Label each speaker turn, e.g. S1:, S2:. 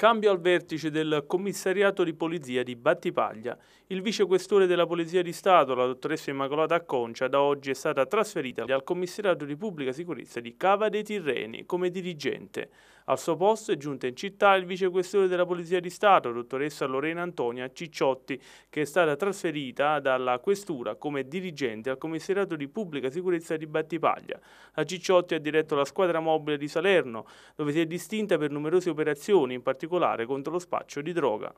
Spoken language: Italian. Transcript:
S1: Cambio al vertice del commissariato di polizia di Battipaglia. Il vicequestore della Polizia di Stato, la dottoressa Immacolata Acconcia, da oggi è stata trasferita al commissariato di pubblica sicurezza di Cava dei Tirreni come dirigente. Al suo posto è giunta in città il vicequestore della Polizia di Stato, dottoressa Lorena Antonia Cicciotti, che è stata trasferita dalla questura come dirigente al commissariato di pubblica sicurezza di Battipaglia. La Cicciotti ha diretto la squadra mobile di Salerno, dove si è distinta per numerose operazioni, in particolare particolare contro lo spaccio di droga.